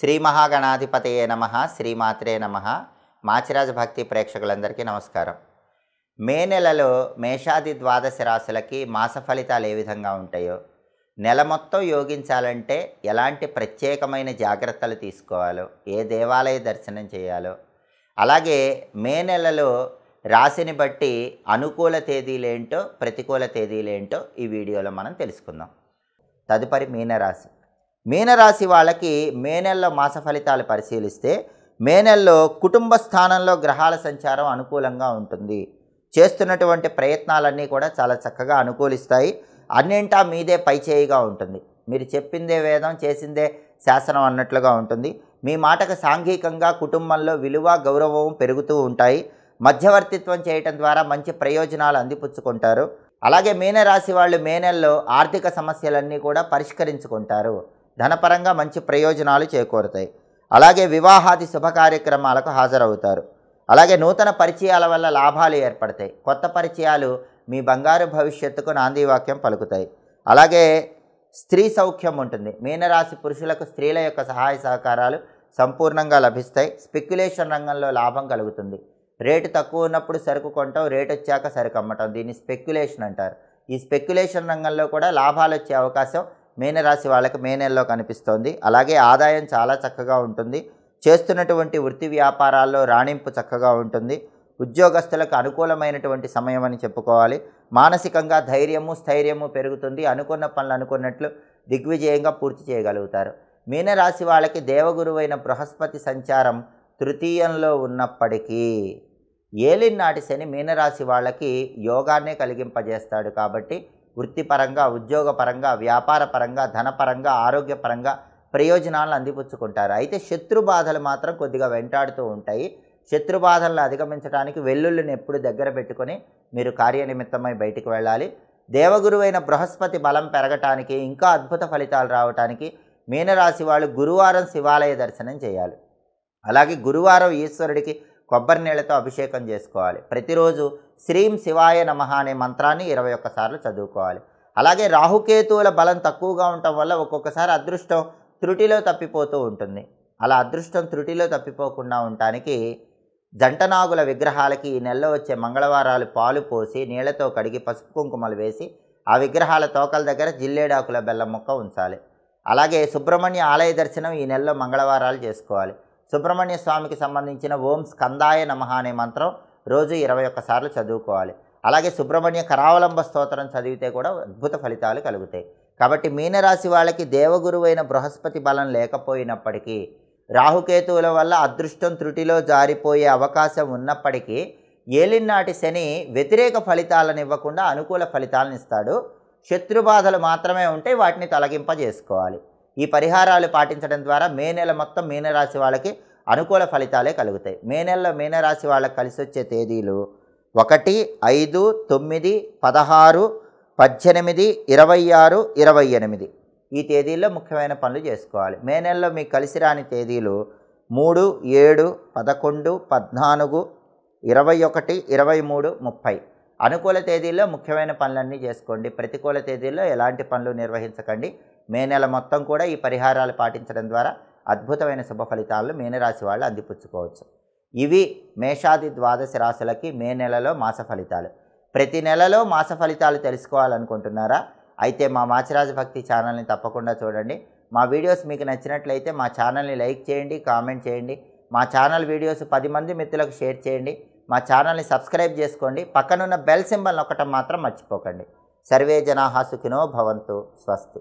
శ్రీ మహాగణాధిపతయే నమ శ్రీమాత్రే నమ మాచిరాజ భక్తి ప్రేక్షకులందరికీ నమస్కారం మే నెలలో మేషాది ద్వాదశ రాశులకి మాస ఫలితాలు ఏ విధంగా ఉంటాయో నెల మొత్తం యోగించాలంటే ఎలాంటి ప్రత్యేకమైన జాగ్రత్తలు తీసుకోవాలో ఏ దేవాలయ దర్శనం చేయాలో అలాగే మే నెలలో రాశిని బట్టి అనుకూల తేదీలేంటో ప్రతికూల తేదీలేంటో ఈ వీడియోలో మనం తెలుసుకుందాం తదుపరి మీనరాశి మీనరాశి వాళ్ళకి మే నెలలో మాస ఫలితాలు పరిశీలిస్తే మే నెలలో కుటుంబ స్థానంలో గ్రహాల సంచారం అనుకూలంగా ఉంటుంది చేస్తున్నటువంటి ప్రయత్నాలన్నీ కూడా చాలా చక్కగా అనుకూలిస్తాయి అన్నింటా మీదే పైచేయిగా ఉంటుంది మీరు చెప్పిందే వేదం చేసిందే శాసనం అన్నట్లుగా ఉంటుంది మీ మాటకు సాంఘికంగా కుటుంబంలో విలువ గౌరవం పెరుగుతూ ఉంటాయి మధ్యవర్తిత్వం చేయటం ద్వారా మంచి ప్రయోజనాలు అందిపుచ్చుకుంటారు అలాగే మీనరాశి వాళ్ళు మే నెలలో ఆర్థిక సమస్యలన్నీ కూడా పరిష్కరించుకుంటారు ధనపరంగా మంచి ప్రయోజనాలు చేకూరుతాయి అలాగే వివాహాది శుభ కార్యక్రమాలకు హాజరవుతారు అలాగే నూతన పరిచయాల వల్ల లాభాలు ఏర్పడతాయి కొత్త పరిచయాలు మీ బంగారు భవిష్యత్తుకు నాందివాక్యం పలుకుతాయి అలాగే స్త్రీ సౌఖ్యం ఉంటుంది మీనరాశి పురుషులకు స్త్రీల యొక్క సహాయ సహకారాలు సంపూర్ణంగా లభిస్తాయి స్పెక్యులేషన్ రంగంలో లాభం కలుగుతుంది రేటు తక్కువ ఉన్నప్పుడు సరుకు కొంటాం రేటు వచ్చాక సరుకు అమ్మటం దీన్ని స్పెక్యులేషన్ అంటారు ఈ స్పెక్యులేషన్ రంగంలో కూడా లాభాలు వచ్చే అవకాశం మీనరాశి వాళ్ళకి మే నెలలో కనిపిస్తోంది అలాగే ఆదాయం చాలా చక్కగా ఉంటుంది చేస్తున్నటువంటి వృత్తి వ్యాపారాల్లో రాణింపు చక్కగా ఉంటుంది ఉద్యోగస్తులకు అనుకూలమైనటువంటి సమయం అని చెప్పుకోవాలి మానసికంగా ధైర్యము స్థైర్యము పెరుగుతుంది అనుకున్న పనులు అనుకున్నట్లు దిగ్విజయంగా పూర్తి చేయగలుగుతారు మీనరాశి వాళ్ళకి దేవగురువైన బృహస్పతి సంచారం తృతీయంలో ఉన్నప్పటికీ ఏలినాటి శని మీనరాశి వాళ్ళకి యోగాన్నే కలిగింపజేస్తాడు కాబట్టి వృత్తిపరంగా ఉద్యోగపరంగా వ్యాపారపరంగా ధనపరంగా ఆరోగ్యపరంగా ప్రయోజనాలను అందిపుచ్చుకుంటారు అయితే శత్రు బాధలు మాత్రం కొద్దిగా వెంటాడుతూ ఉంటాయి శత్రు బాధలను అధిగమించడానికి వెల్లుల్లిని ఎప్పుడు దగ్గర పెట్టుకొని మీరు కార్యనిమిత్తమై బయటికి వెళ్ళాలి దేవగురువైన బృహస్పతి బలం పెరగటానికి ఇంకా అద్భుత ఫలితాలు రావటానికి మీనరాశి వాళ్ళు గురువారం శివాలయ దర్శనం చేయాలి అలాగే గురువారం ఈశ్వరుడికి కొబ్బరి నీళ్ళతో అభిషేకం చేసుకోవాలి ప్రతిరోజు శ్రీం శివాయ నమ అనే మంత్రాన్ని ఇరవై ఒక్కసార్లు చదువుకోవాలి అలాగే రాహుకేతువుల బలం తక్కువగా ఉండటం వల్ల ఒక్కొక్కసారి అదృష్టం త్రుటిలో తప్పిపోతూ ఉంటుంది అలా అదృష్టం త్రుటిలో తప్పిపోకుండా ఉండటానికి జంటనాగుల విగ్రహాలకి ఈ నెలలో వచ్చే మంగళవారాలు పాలు పోసి నీళ్లతో కడిగి పసుపు కుంకుమలు వేసి ఆ విగ్రహాల తోకల దగ్గర జిల్లేడాకుల బెల్లం ముక్క ఉంచాలి అలాగే సుబ్రహ్మణ్య ఆలయ దర్శనం ఈ నెలలో మంగళవారాలు చేసుకోవాలి సుబ్రహ్మణ్య స్వామికి సంబంధించిన ఓం స్కందాయ నమ అనే మంత్రం రోజు ఇరవై ఒక్కసార్లు చదువుకోవాలి అలాగే సుబ్రహ్మణ్య కరావలంబ స్తోత్రం చదివితే కూడా అద్భుత ఫలితాలు కలుగుతాయి కాబట్టి మీనరాశి వాళ్ళకి దేవగురువైన బృహస్పతి బలం లేకపోయినప్పటికీ రాహుకేతువుల వల్ల అదృష్టం త్రుటిలో జారిపోయే అవకాశం ఉన్నప్పటికీ ఏలినాటి శని వ్యతిరేక ఫలితాలను ఇవ్వకుండా అనుకూల ఫలితాలను ఇస్తాడు శత్రుబాధలు మాత్రమే ఉంటే వాటిని తొలగింపజేసుకోవాలి ఈ పరిహారాలు పాటించడం ద్వారా మే నెల మొత్తం మీనరాశి వాళ్ళకి అనుకూల ఫలితాలే కలుగుతాయి మే నెలలో మీనరాశి వాళ్ళకి కలిసి వచ్చే తేదీలు ఒకటి ఐదు తొమ్మిది పదహారు పద్దెనిమిది ఇరవై ఆరు ఇరవై ఎనిమిది ఈ తేదీల్లో ముఖ్యమైన పనులు చేసుకోవాలి మే నెలలో మీకు కలిసి రాని తేదీలు మూడు ఏడు పదకొండు పద్నాలుగు ఇరవై ఒకటి ఇరవై మూడు ముప్పై అనుకూల తేదీల్లో ముఖ్యమైన పనులన్నీ చేసుకోండి ప్రతికూల తేదీల్లో ఎలాంటి పనులు నిర్వహించకండి మే నెల మొత్తం కూడా ఈ పరిహారాలు పాటించడం ద్వారా అద్భుతమైన శుభ ఫలితాలను మేనరాశి వాళ్ళు అందిపుచ్చుకోవచ్చు ఇవి మేషాది ద్వాదశ రాశులకి మే నెలలో మాస ఫలితాలు ప్రతి నెలలో మాస ఫలితాలు తెలుసుకోవాలనుకుంటున్నారా అయితే మా మాచిరాజ భక్తి ఛానల్ని తప్పకుండా చూడండి మా వీడియోస్ మీకు నచ్చినట్లయితే మా ఛానల్ని లైక్ చేయండి కామెంట్ చేయండి మా ఛానల్ వీడియోస్ పది మంది మిత్రులకు షేర్ చేయండి మా ఛానల్ని సబ్స్క్రైబ్ చేసుకోండి పక్కనున్న బెల్ సింబల్ నొక్కటం మాత్రం మర్చిపోకండి సర్వే జనాహా సుఖినో భవంతు స్వస్తి